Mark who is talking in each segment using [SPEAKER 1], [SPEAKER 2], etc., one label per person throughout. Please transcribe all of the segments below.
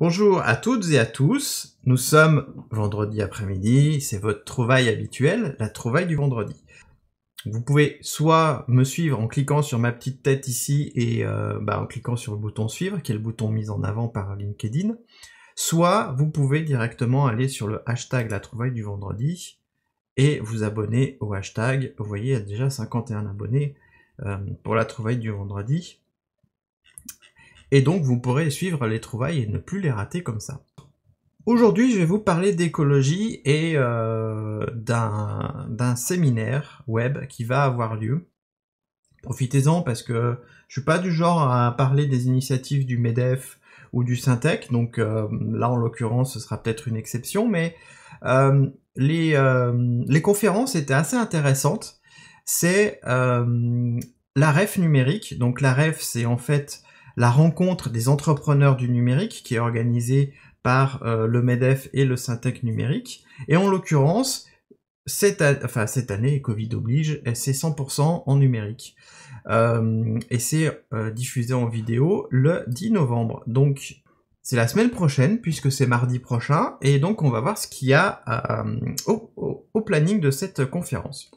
[SPEAKER 1] Bonjour à toutes et à tous. Nous sommes vendredi après-midi. C'est votre trouvaille habituelle, la trouvaille du vendredi. Vous pouvez soit me suivre en cliquant sur ma petite tête ici et euh, bah, en cliquant sur le bouton suivre, qui est le bouton mis en avant par LinkedIn, soit vous pouvez directement aller sur le hashtag la trouvaille du vendredi et vous abonner au hashtag. Vous voyez, il y a déjà 51 abonnés euh, pour la trouvaille du vendredi et donc vous pourrez suivre les trouvailles et ne plus les rater comme ça. Aujourd'hui, je vais vous parler d'écologie et euh, d'un séminaire web qui va avoir lieu. Profitez-en parce que je suis pas du genre à parler des initiatives du MEDEF ou du Syntec, donc euh, là en l'occurrence ce sera peut-être une exception, mais euh, les, les, conférences étaient assez intéressantes. C'est la REF numérique, donc la REF c'est en fait la rencontre des entrepreneurs du numérique qui est organisée par euh, le MEDEF et le Syntec numérique. Et en l'occurrence, cette, année, Covid oblige, c'est 100% en numérique. Euh, et c'est euh, diffusé en vidéo le 10 novembre. Donc c'est la semaine prochaine puisque c'est mardi prochain et donc on va voir ce qu'il y a au, planning de cette conférence.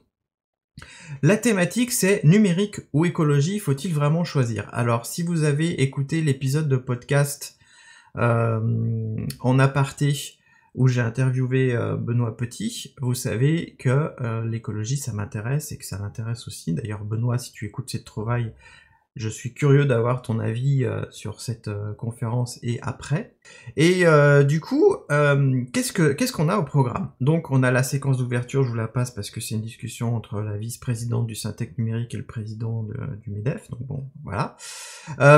[SPEAKER 1] La thématique c'est numérique ou écologie, faut-il vraiment choisir Alors si vous avez écouté l'épisode de podcast euh, en aparté où j'ai interviewé euh, Benoît Petit, vous savez que euh, l'écologie ça m'intéresse et que ça m'intéresse aussi. D'ailleurs Benoît, si tu écoutes cette trouvaille, je suis curieux d'avoir ton avis euh, sur cette euh, conférence et après. Et euh, du coup, qu'est-ce qu'on a au programme Donc on a la séquence d'ouverture, je vous la passe parce que c'est une discussion entre la vice-présidente du Syntec numérique et le président du MEDEF. Donc bon, voilà.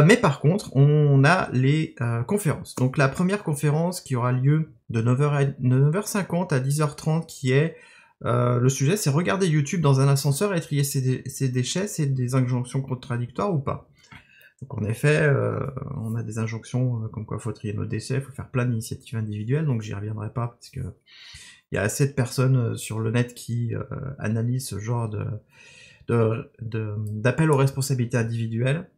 [SPEAKER 1] mais par contre, on a les conférences. Donc la première conférence qui aura lieu de 9h50 à 10h30 qui est euh, le sujet, c'est regarder YouTube dans un ascenseur et trier ses, déchets, c'est des injonctions contradictoires ou pas. Donc en effet, euh, on a des injonctions euh, comme quoi il faut trier nos déchets, faut faire plein d'initiatives individuelles, donc j'y reviendrai pas parce que il y a assez de personnes sur le net qui analysent ce genre d'appel aux responsabilités individuelles.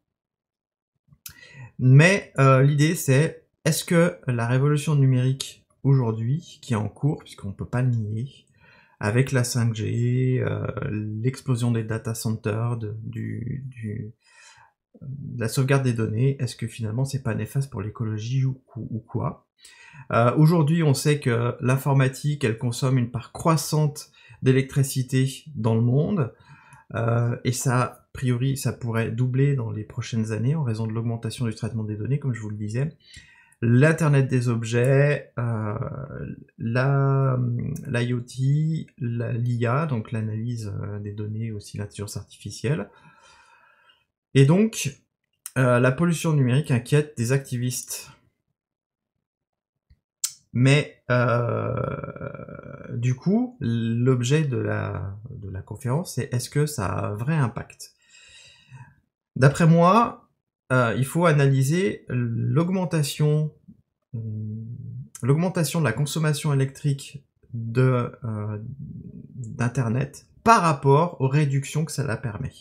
[SPEAKER 1] Mais l'idée c'est est-ce que la révolution numérique aujourd'hui, qui est en cours, puisqu'on ne peut pas le nier, avec la 5G, euh, l'explosion des data centers, de, euh, la sauvegarde des données, est-ce que finalement c'est pas néfaste pour l'écologie ou, quoi euh, Aujourd'hui, on sait que l'informatique, elle consomme une part croissante d'électricité dans le monde, et ça, a priori, ça pourrait doubler dans les prochaines années en raison de l'augmentation du traitement des données, comme je vous le disais l'Internet des objets, l'IoT, euh, la, l'IA, donc l'analyse euh, des données aussi l'intelligence artificielle. Et donc, euh, la pollution numérique inquiète des activistes. Mais du coup, l'objet de la, de la conférence, c'est est-ce que ça a un vrai impact D'après moi, euh, il faut analyser l'augmentation l'augmentation de la consommation électrique de euh, d'internet par rapport aux réductions que cela permet.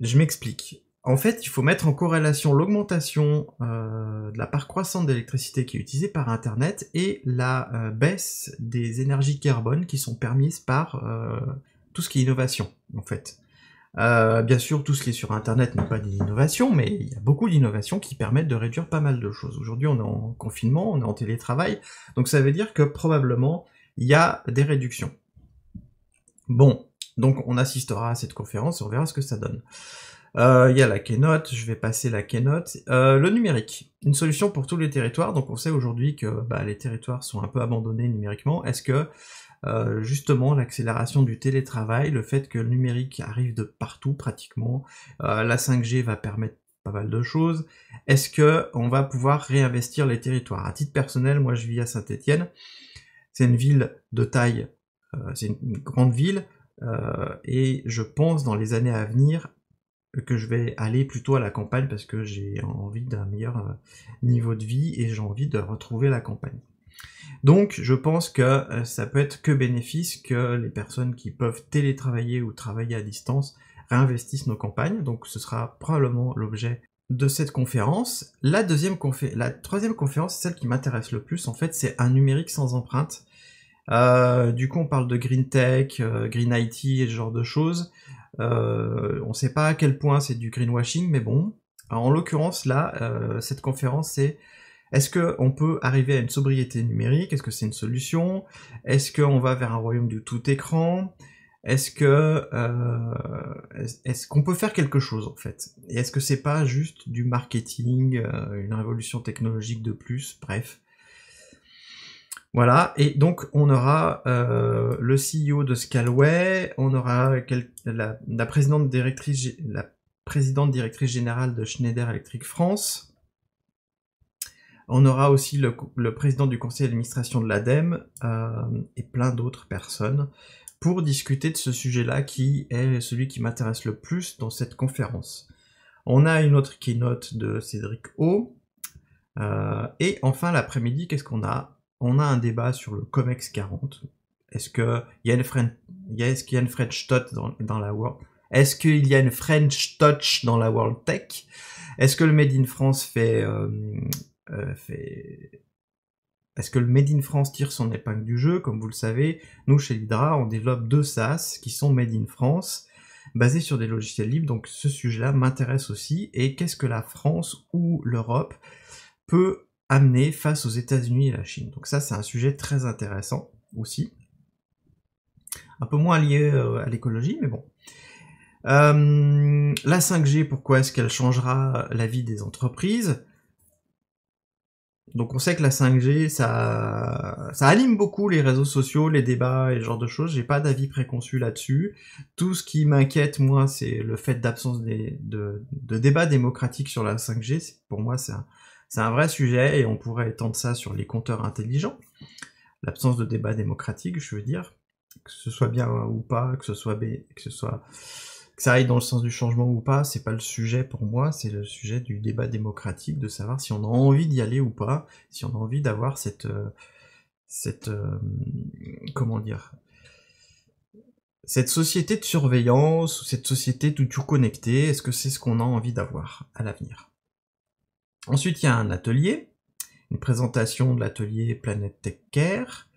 [SPEAKER 1] Je m'explique. En fait, il faut mettre en corrélation l'augmentation euh, de la part croissante d'électricité qui est utilisée par Internet et la baisse des énergies carbone qui sont permises par tout ce qui est innovation, en fait. Euh, bien sûr, tout ce qui est sur Internet n'est pas des innovations, mais il y a beaucoup d'innovations qui permettent de réduire pas mal de choses. Aujourd'hui, on est en confinement, on est en télétravail, donc ça veut dire que probablement, il y a des réductions. Bon, donc on assistera à cette conférence on verra ce que ça donne. Euh, il y a la keynote, je vais passer la keynote. Euh, le numérique, une solution pour tous les territoires. Donc on sait aujourd'hui que bah, les territoires sont un peu abandonnés numériquement. Est-ce que euh, justement l'accélération du télétravail, le fait que le numérique arrive de partout pratiquement, euh, la 5G va permettre pas mal de choses. Est-ce que on va pouvoir réinvestir les territoires À titre personnel, moi je vis à Saint-Étienne. C'est une ville de taille, euh, c'est une grande ville, et je pense dans les années à venir que je vais aller plutôt à la campagne parce que j'ai envie d'un meilleur niveau de vie et j'ai envie de retrouver la campagne. Donc je pense que euh, ça peut être que bénéfice que les personnes qui peuvent télétravailler ou travailler à distance réinvestissent nos campagnes. Donc ce sera probablement l'objet de cette conférence. La, deuxième la troisième conférence, celle qui m'intéresse le plus en fait, c'est un numérique sans empreinte. Euh, du coup, on parle de green tech, euh, green IT et ce genre de choses. on ne sait pas à quel point c'est du greenwashing, mais bon. en l'occurrence, là, cette conférence, c'est est-ce qu'on peut arriver à une sobriété numérique Est-ce que c'est une solution Est-ce qu'on va vers un royaume du tout écran Est-ce que euh, est-ce qu'on peut faire quelque chose en fait Et est-ce que c'est pas juste du marketing, euh, une révolution technologique de plus Bref. Voilà, et donc on aura euh, le CEO de Scalway, on aura la, la, présidente directrice, la présidente directrice générale de Schneider Electric France, on aura aussi le, président du conseil d'administration de l'ADEME euh, et plein d'autres personnes pour discuter de ce sujet-là qui est celui qui m'intéresse le plus dans cette conférence. On a une autre keynote de Cédric O. Euh, et enfin, l'après-midi, qu'est-ce qu'on a On a un débat sur le COMEX 40. Est-ce qu'il y a une, French, est une French Touch dans, la World Est-ce qu'il y a une French Touch dans la World Tech Est-ce que le Made in France fait, euh, est-ce euh, que le Made in France tire son épingle du jeu Comme vous le savez, nous chez Lydra, on développe deux SaaS qui sont Made in France, basés sur des logiciels libres. Donc ce sujet-là m'intéresse aussi. Et qu'est-ce que la France ou l'Europe peut amener face aux États-Unis et la Chine Donc ça, c'est un sujet très intéressant aussi. Un peu moins lié euh, à l'écologie, mais bon. Euh, la 5G, pourquoi est-ce qu'elle changera la vie des entreprises donc on sait que la 5G, ça, ça anime beaucoup les réseaux sociaux, les débats et ce genre de choses. J'ai pas d'avis préconçu là-dessus. Tout ce qui m'inquiète, moi, c'est le fait d'absence de, de débats démocratiques sur la 5G. Pour moi, c'est un, un, vrai sujet et on pourrait étendre ça sur les compteurs intelligents. L'absence de débat démocratique, je veux dire, que ce soit bien ou pas, que ce soit, B, que ce soit que ça aille dans le sens du changement ou pas, c'est pas le sujet pour moi, c'est le sujet du débat démocratique, de savoir si on a envie d'y aller ou pas, si on a envie d'avoir cette, euh, cette, euh, comment dire, cette société de surveillance cette société tout connectée, est-ce que c'est ce qu'on a envie d'avoir à l'avenir Ensuite, il y a un atelier, une présentation de l'atelier Planète Tech Care,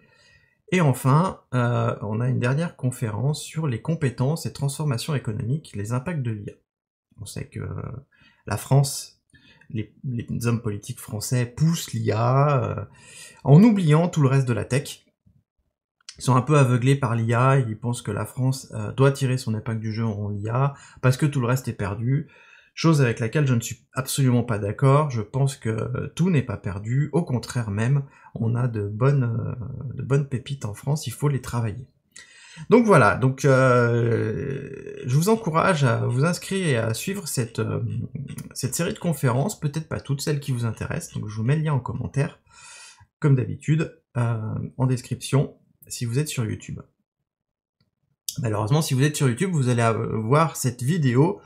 [SPEAKER 1] et enfin, euh, on a une dernière conférence sur les compétences et transformations économiques, les impacts de l'IA. On sait que euh, la France, les, hommes politiques français poussent l'IA euh, en oubliant tout le reste de la tech. Ils sont un peu aveuglés par l'IA, ils pensent que la France doit tirer son impact du jeu en l'IA parce que tout le reste est perdu chose avec laquelle je ne suis absolument pas d'accord. Je pense que euh, tout n'est pas perdu. Au contraire même, on a de bonnes, euh, de bonnes pépites en France. Il faut les travailler. Donc voilà. Donc euh, je vous encourage à vous inscrire et à suivre cette, série de conférences. Peut-être pas toutes celles qui vous intéressent. Donc je vous mets le lien en commentaire, comme d'habitude, en description si vous êtes sur YouTube. Malheureusement, si vous êtes sur YouTube, vous allez voir cette vidéo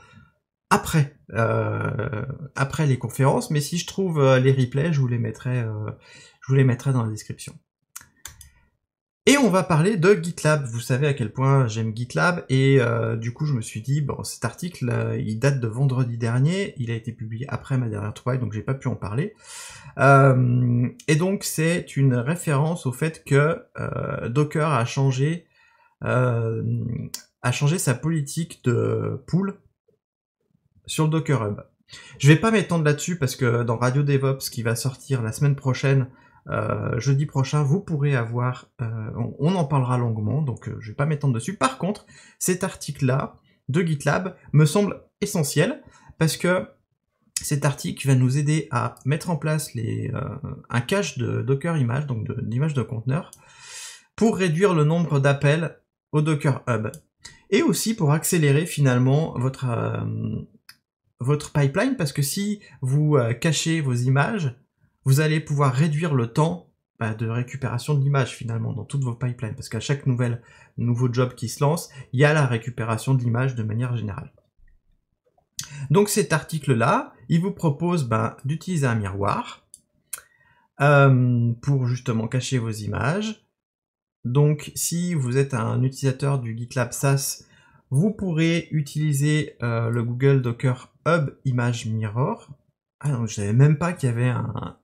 [SPEAKER 1] après euh, après les conférences, mais si je trouve euh, les replays, je vous les mettrai euh, je vous les mettrai dans la description. Et on va parler de GitLab. Vous savez à quel point j'aime GitLab et du coup je me suis dit bon cet article il date de vendredi dernier, il a été publié après ma dernière trouvaille donc j'ai pas pu en parler. et donc c'est une référence au fait que Docker a changé a changé sa politique de pool sur le Docker Hub. Je ne vais pas m'étendre là-dessus parce que dans Radio DevOps qui va sortir la semaine prochaine, euh, jeudi prochain, vous pourrez avoir, euh, on, en parlera longuement, donc euh, je ne vais pas m'étendre dessus. Par contre, cet article-là de GitLab me semble essentiel parce que cet article va nous aider à mettre en place un cache de Docker image, donc d'image de, de conteneur, pour réduire le nombre d'appels au Docker Hub et aussi pour accélérer finalement votre, votre pipeline parce que si vous euh, cachez vos images, vous allez pouvoir réduire le temps bah, de récupération de l'image finalement dans toutes vos pipelines parce qu'à chaque nouvelle, nouveau job qui se lance, il y a la récupération de l'image de manière générale. Donc cet article-là, il vous propose ben, d'utiliser un miroir euh, pour justement cacher vos images. Donc si vous êtes un utilisateur du GitLab SaaS, vous pourrez utiliser euh, le Google Docker Hub Image Mirror. Ah non, je savais même pas qu'il y avait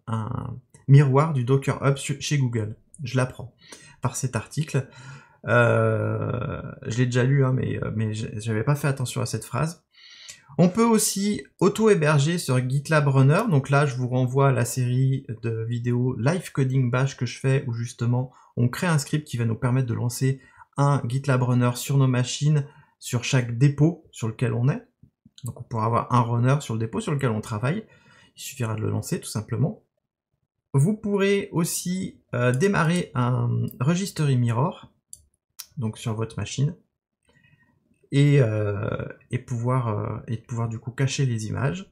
[SPEAKER 1] un, miroir du Docker Hub chez Google. Je l'apprends par cet article. Euh, je l'ai déjà lu, hein, mais, euh, je n'avais pas fait attention à cette phrase. On peut aussi auto-héberger sur GitLab Runner. Donc là, je vous renvoie à la série de vidéos Live Coding Bash que je fais où justement on crée un script qui va nous permettre de lancer un GitLab Runner sur nos machines, sur chaque dépôt sur lequel on est. Donc on pourra avoir un runner sur le dépôt sur lequel on travaille. Il suffira de le lancer tout simplement. Vous pourrez aussi euh, démarrer un registry mirror, donc sur votre machine, et, euh, pouvoir, euh, pouvoir du coup cacher les images.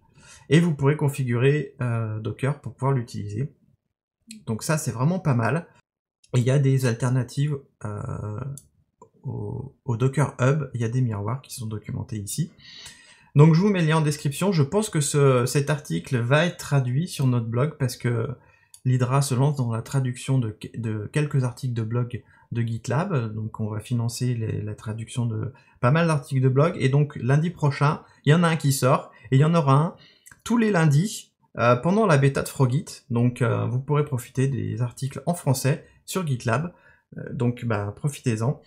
[SPEAKER 1] Et vous pourrez configurer Docker pour pouvoir l'utiliser. Donc ça c'est vraiment pas mal. il y a des alternatives au, au, Docker Hub, il y a des miroirs qui sont documentés ici. Donc je vous mets le lien en description. Je pense que cet article va être traduit sur notre blog parce que l'Hydra se lance dans la traduction de, quelques articles de blog de GitLab. Donc on va financer la traduction de pas mal d'articles de blog. Et donc lundi prochain, il y en a un qui sort et il y en aura un tous les lundis euh, pendant la bêta de Frogit. Donc euh, vous pourrez profiter des articles en français sur GitLab. Euh, donc bah, profitez-en.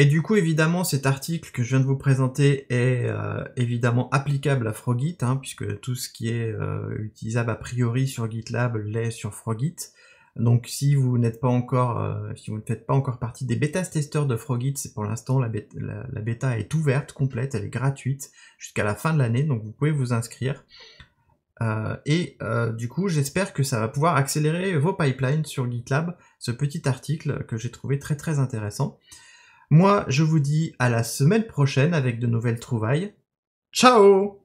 [SPEAKER 1] Et du coup, évidemment, cet article que je viens de vous présenter est euh, évidemment applicable à Frogit, hein, puisque tout ce qui est euh, utilisable a priori sur GitLab l'est sur Frogit. Donc si vous n'êtes pas encore, euh, si vous ne faites pas encore partie des bêta testeurs de Frogit, c'est pour l'instant la, bêta, est ouverte, complète, elle est gratuite jusqu'à la fin de l'année, donc vous pouvez vous inscrire. et du coup, j'espère que ça va pouvoir accélérer vos pipelines sur GitLab, ce petit article que j'ai trouvé très très intéressant. Moi, je vous dis à la semaine prochaine avec de nouvelles trouvailles. Ciao